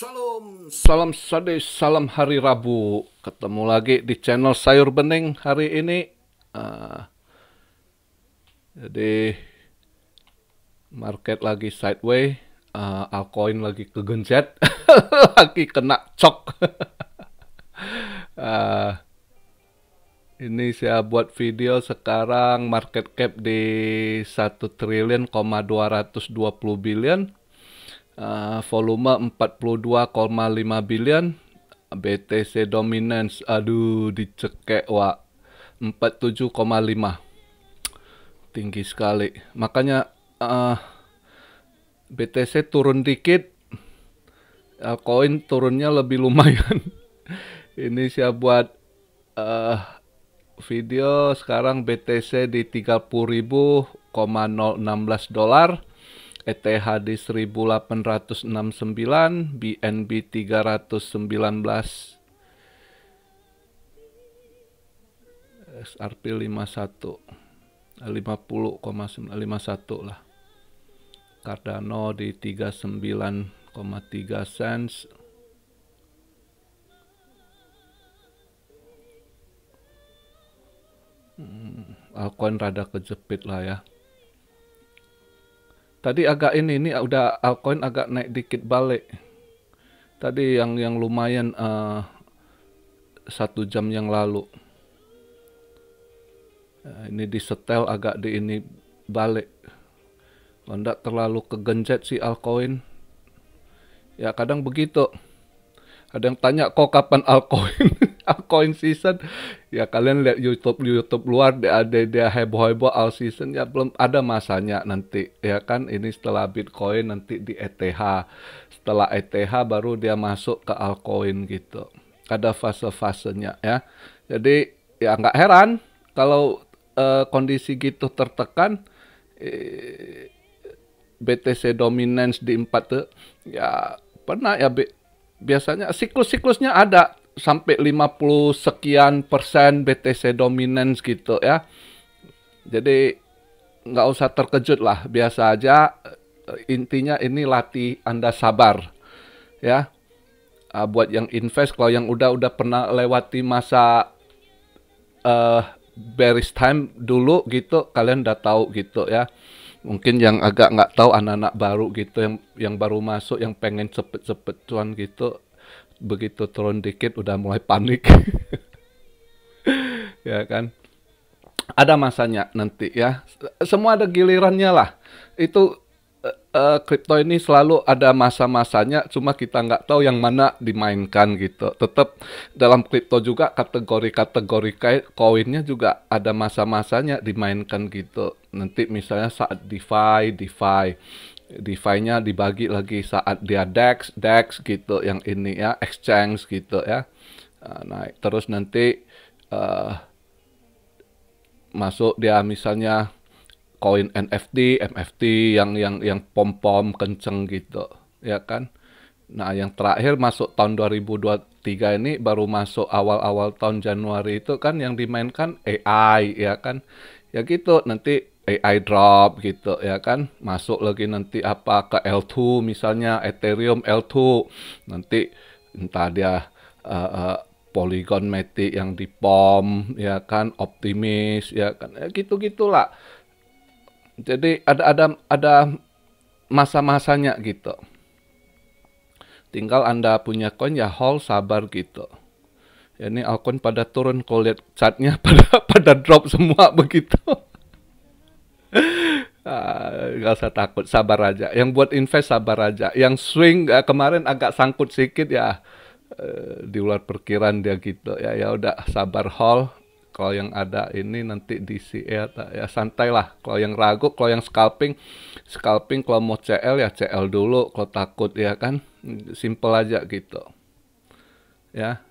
Salam, salam sade, salam hari Rabu. Ketemu lagi di channel Sayur Bening hari ini. Uh, jadi market lagi sideways, uh, ah, Alcoin lagi kegencet, lagi kena cok. uh, ini saya buat video sekarang market cap di satu triliun, koma dua dua ratus puluh billion uh, volume 42,5 billion BTC dominance aduh dicekek wa 47,5 tinggi sekali makanya uh, ah, BTC turun dikit uh, koin turunnya lebih lumayan ini saya buat uh, video sekarang BTC di 30.016 dolar ETHD 1869, BNB 319, SRP 51 50,51 lah Cardano di 39,3 cents hmm, Alcoin rada kejepit lah ya Tadi agak ini ini udah altcoin agak naik dikit balik. Tadi yang yang lumayan uh, satu jam yang lalu. Uh, ini di setel agak di ini balik. Tidak terlalu kegenjet si altcoin. Ya kadang begitu. Ada yang tanya kok kapan altcoin? all season ya kalian lihat YouTube YouTube luar dia dia heboh heboh all season ya belum ada masanya nanti ya kan ini setelah Bitcoin nanti di ETH setelah ETH baru dia masuk ke altcoin gitu ada fase-fasenya ya jadi ya nggak heran kalau uh, kondisi gitu tertekan eh, BTC dominance di empat tuh eh, ya pernah ya bi biasanya siklus-siklusnya ada sampai 50 sekian persen BTC dominance gitu ya. Jadi nggak usah terkejut lah, biasa aja. Intinya ini latih Anda sabar ya. Uh, buat yang invest kalau yang udah udah pernah lewati masa uh, bearish time dulu gitu kalian udah tahu gitu ya mungkin yang agak nggak tahu anak-anak baru gitu yang yang baru masuk yang pengen cepet-cepet cuan gitu begitu turun dikit udah mulai panik ya kan ada masanya nanti ya semua ada gilirannya lah itu kripto eh, eh, uh, uh, ini selalu ada masa-masanya cuma kita nggak tahu yang mana dimainkan gitu tetap dalam kripto juga kategori-kategori koinnya juga ada masa-masanya dimainkan gitu nanti misalnya saat DeFi DeFi DeFi-nya dibagi lagi saat dia DEX, DEX gitu yang ini ya, exchange gitu ya. Uh, naik terus nanti uh, masuk dia misalnya koin NFT, MFT yang yang yang pom-pom kenceng gitu, ya kan? Nah, yang terakhir masuk tahun 2023 ini baru masuk awal-awal tahun Januari itu kan yang dimainkan AI ya kan. Ya gitu, nanti AI drop gitu ya kan masuk lagi nanti apa ke L2 misalnya Ethereum L2 nanti entah dia uh, uh, Polygon Matic yang di POM ya kan optimis ya kan ya, gitu gitulah jadi ada ada ada masa-masanya gitu tinggal anda punya coin ya hold sabar gitu ya ini alcoin pada turun kau lihat chartnya pada pada drop semua begitu Ah, gak usah takut, sabar aja. Yang buat invest sabar aja. Yang swing uh, kemarin agak sangkut sedikit ya uh, di luar perkiraan dia gitu. Ya ya udah sabar hall. Kalau yang ada ini nanti di CL ya santai lah. Kalau yang ragu, kalau yang scalping, scalping kalau mau CL ya CL dulu. Kalau takut ya kan simple aja gitu. Ya.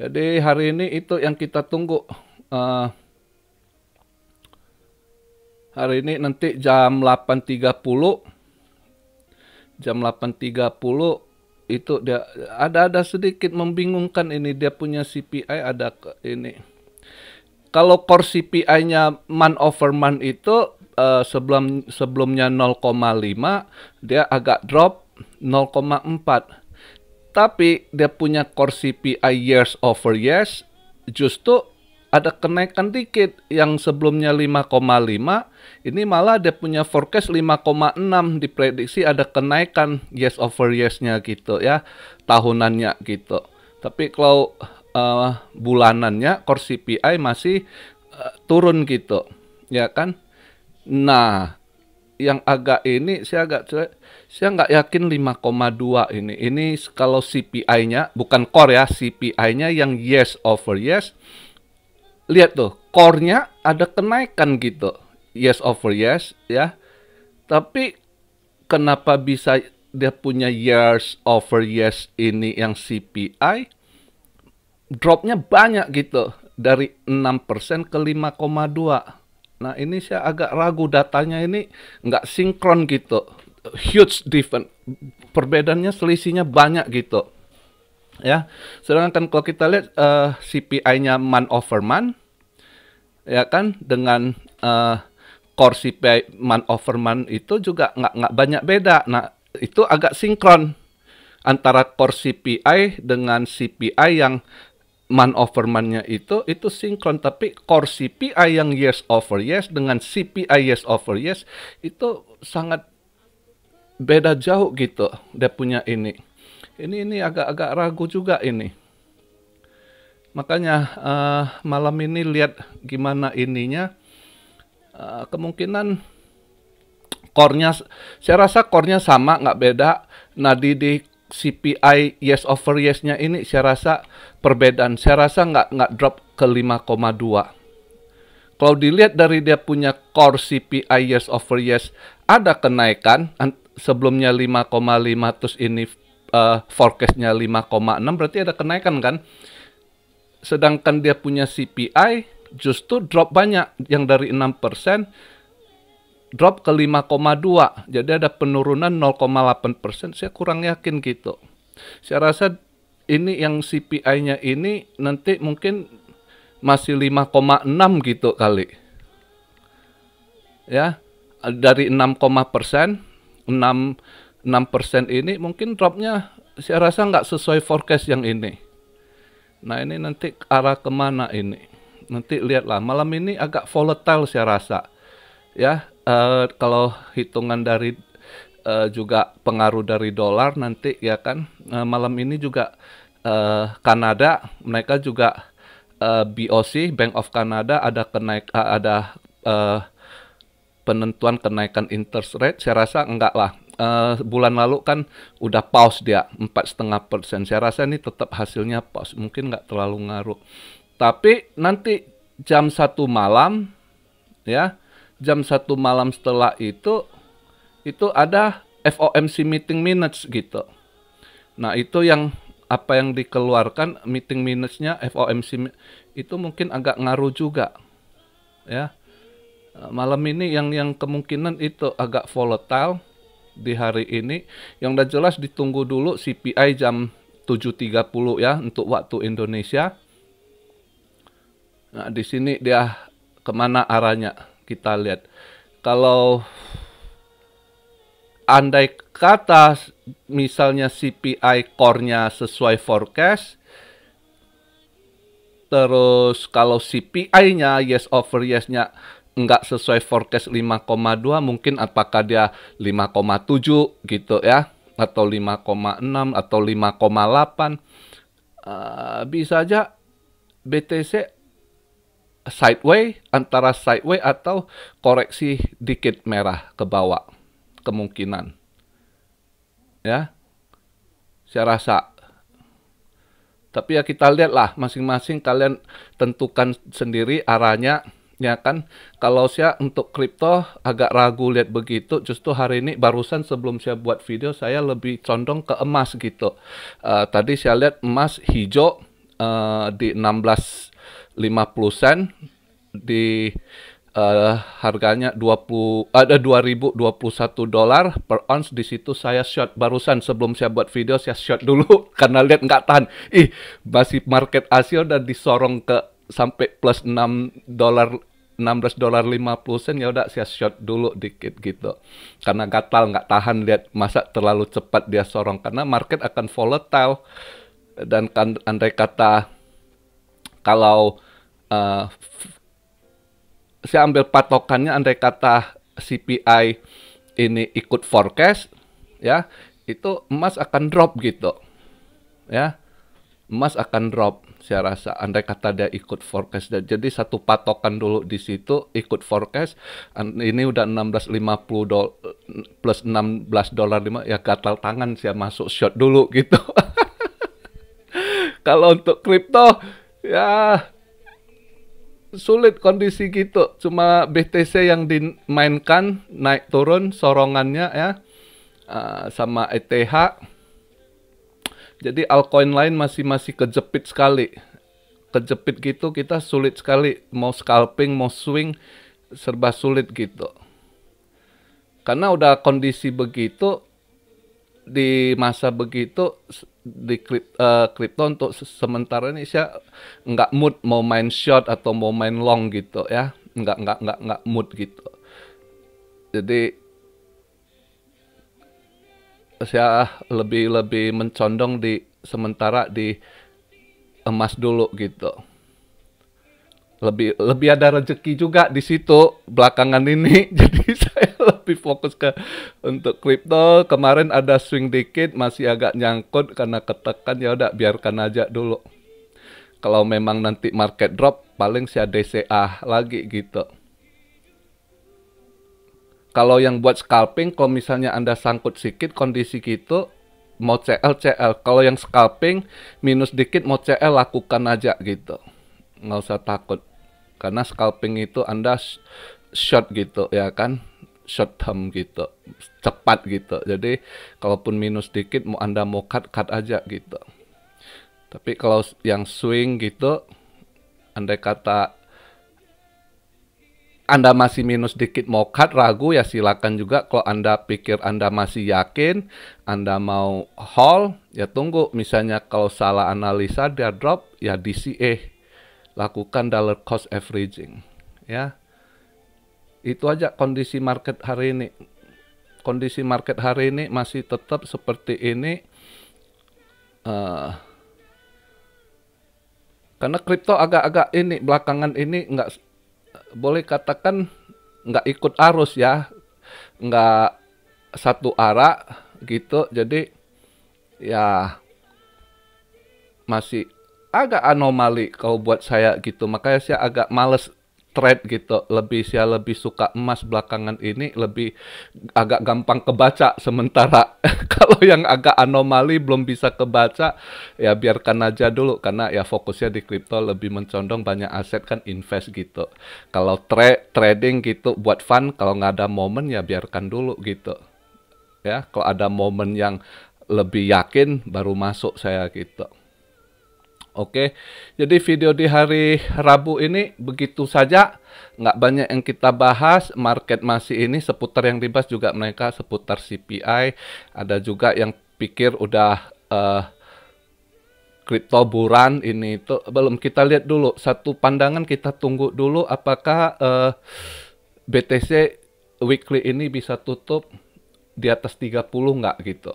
Jadi hari ini itu yang kita tunggu. Uh, hari ini nanti jam 8.30 jam 8.30 itu dia ada ada sedikit membingungkan ini dia punya CPI ada ini kalau core CPI-nya man over man itu uh, sebelum sebelumnya 0,5 dia agak drop 0,4 tapi dia punya core CPI years over years justru ada kenaikan dikit yang sebelumnya 5,5 ini malah dia punya forecast 5,6 diprediksi ada kenaikan yes over yes-nya gitu ya tahunannya gitu tapi kalau uh, bulanannya core CPI masih uh, turun gitu ya kan nah yang agak ini saya agak saya nggak yakin 5,2 ini ini kalau CPI-nya bukan core ya CPI-nya yang yes over yes lihat tuh core-nya ada kenaikan gitu yes over yes ya tapi kenapa bisa dia punya years over years ini yang CPI dropnya banyak gitu dari 6% ke 5,2 nah ini saya agak ragu datanya ini nggak sinkron gitu huge different perbedaannya selisihnya banyak gitu ya sedangkan kalau kita lihat uh, eh, CPI-nya month over month ya kan dengan uh, eh, core CPI man over man itu juga nggak nggak banyak beda. Nah itu agak sinkron antara core CPI dengan CPI yang man over man nya itu itu sinkron tapi core CPI yang yes over yes dengan CPI yes over yes itu sangat beda jauh gitu dia punya ini ini ini agak-agak ragu juga ini Makanya uh, malam ini lihat gimana ininya. Uh, kemungkinan core-nya, saya rasa core-nya sama, nggak beda. Nah di, di CPI yes over yes-nya ini saya rasa perbedaan. Saya rasa nggak nggak drop ke 5,2. Kalau dilihat dari dia punya core CPI yes over yes ada kenaikan sebelumnya 5,5 terus ini uh, forecast-nya 5,6 berarti ada kenaikan kan? sedangkan dia punya CPI justru drop banyak yang dari 6% drop ke 5,2 jadi ada penurunan 0,8% saya kurang yakin gitu saya rasa ini yang CPI-nya ini nanti mungkin masih 5,6 gitu kali ya dari 6, persen 6 6 persen ini mungkin dropnya saya rasa nggak sesuai forecast yang ini Nah ini nanti arah kemana ini? Nanti lihatlah malam ini agak volatile saya rasa. Ya uh, kalau hitungan dari uh, juga pengaruh dari dolar nanti ya kan uh, malam ini juga uh, Kanada mereka juga uh, BOC Bank of Canada ada kenaik uh, ada uh, penentuan kenaikan interest rate saya rasa enggak lah uh, bulan lalu kan udah pause dia empat setengah persen. Saya rasa ini tetap hasilnya pause, mungkin nggak terlalu ngaruh. Tapi nanti jam satu malam, ya jam satu malam setelah itu itu ada FOMC meeting minutes gitu. Nah itu yang apa yang dikeluarkan meeting minutesnya FOMC itu mungkin agak ngaruh juga ya eh, malam ini yang yang kemungkinan itu agak volatile di hari ini yang udah jelas ditunggu dulu CPI jam 7.30 ya untuk waktu Indonesia. Nah, di sini dia kemana arahnya kita lihat. Kalau andai kata misalnya CPI core-nya sesuai forecast, terus kalau CPI-nya yes over yes-nya nggak sesuai forecast 5,2 mungkin apakah dia 5,7 gitu ya atau 5,6 atau 5,8 uh, eh, bisa aja BTC sideway antara sideway atau koreksi dikit merah ke bawah kemungkinan ya saya rasa tapi ya kita lihatlah masing-masing kalian tentukan sendiri arahnya ya kan kalau saya untuk kripto agak ragu lihat begitu justru hari ini barusan sebelum saya buat video saya lebih condong ke emas gitu uh, tadi saya lihat emas hijau uh, di 1650 sen di uh, harganya 20 ada uh, 2021 dolar per ons di situ saya short barusan sebelum saya buat video saya short dulu karena lihat nggak tahan ih masih market Asia dan disorong ke sampai plus 6 dolar enam belas dolar lima puluh sen ya udah saya short dulu dikit gitu. Karena gatal nggak tahan lihat masa terlalu cepat dia sorong karena market akan volatile dan kan andai kata kalau uh, saya ambil patokannya andai kata CPI ini ikut forecast ya itu emas akan drop gitu ya emas akan drop saya rasa andai kata dia ikut forecast dan jadi satu patokan dulu di situ ikut forecast ini udah 16.50 plus 16 dolar lima ya gatal tangan saya masuk short dulu gitu kalau untuk kripto ya sulit kondisi gitu cuma BTC yang dimainkan naik turun sorongannya ya eh, sama ETH jadi altcoin lain masih masih kejepit sekali. Kejepit gitu kita sulit sekali mau scalping, mau swing serba sulit gitu. Karena udah kondisi begitu di masa begitu di kripto, uh, eh, kripto untuk sementara ini saya nggak mood mau main short atau mau main long gitu ya nggak nggak nggak nggak mood gitu jadi saya lebih lebih mencondong di sementara di emas dulu gitu lebih lebih ada rezeki juga di situ belakangan ini jadi saya lebih fokus ke untuk kripto kemarin ada swing dikit masih agak nyangkut karena ketekan ya udah biarkan aja dulu kalau memang nanti market drop paling saya DCA lagi gitu kalau yang buat scalping, kalau misalnya Anda sangkut sedikit kondisi gitu, mau CL, CL. Kalau yang scalping, minus dikit mau CL, lakukan aja gitu. Nggak usah takut. Karena scalping itu Anda short gitu, ya kan? Short term gitu. Cepat gitu. Jadi, kalaupun minus dikit, mau Anda mau cut, cut aja gitu. Tapi kalau yang swing gitu, andai kata anda masih minus dikit mau cut, ragu ya silakan juga. Kalau Anda pikir Anda masih yakin, Anda mau hold, ya tunggu. Misalnya kalau salah analisa dia drop, ya DCA. Lakukan dollar cost averaging. Ya, itu aja kondisi market hari ini. Kondisi market hari ini masih tetap seperti ini. Uh, karena kripto agak-agak ini belakangan ini nggak boleh katakan nggak ikut arus ya nggak satu arah gitu jadi ya masih agak anomali kalau buat saya gitu makanya saya agak males Trend gitu lebih saya lebih suka emas belakangan ini lebih agak gampang kebaca sementara kalau yang agak anomali belum bisa kebaca ya biarkan aja dulu karena ya fokusnya di kripto lebih mencondong banyak aset kan invest gitu kalau trade trading gitu buat fun kalau nggak ada momen ya biarkan dulu gitu ya kalau ada momen yang lebih yakin baru masuk saya gitu Oke, jadi video di hari Rabu ini begitu saja, nggak banyak yang kita bahas. Market masih ini seputar yang dibahas juga mereka seputar CPI. Ada juga yang pikir udah uh, eh, kripto buran ini itu belum kita lihat dulu. Satu pandangan kita tunggu dulu apakah uh, eh, BTC weekly ini bisa tutup di atas 30 nggak gitu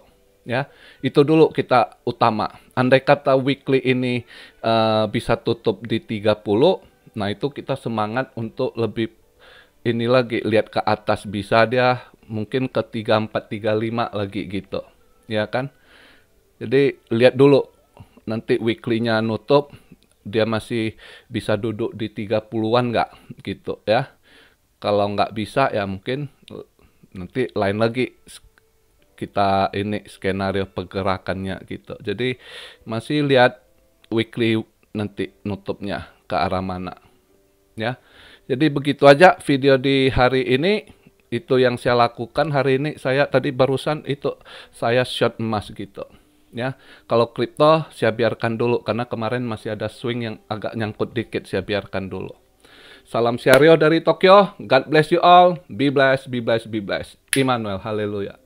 ya itu dulu kita utama andai kata weekly ini uh, bisa tutup di 30 nah itu kita semangat untuk lebih ini lagi lihat ke atas bisa dia mungkin ke 34 35 lagi gitu ya kan jadi lihat dulu nanti weekly-nya nutup dia masih bisa duduk di 30-an nggak gitu ya kalau nggak bisa ya mungkin nanti lain lagi kita ini skenario pergerakannya gitu. Jadi masih lihat weekly nanti nutupnya ke arah mana. Ya. Jadi begitu aja video di hari ini itu yang saya lakukan hari ini saya tadi barusan itu saya shot emas gitu ya kalau kripto saya biarkan dulu karena kemarin masih ada swing yang agak nyangkut dikit saya biarkan dulu salam syario dari Tokyo God bless you all be blessed be blessed be blessed Immanuel haleluya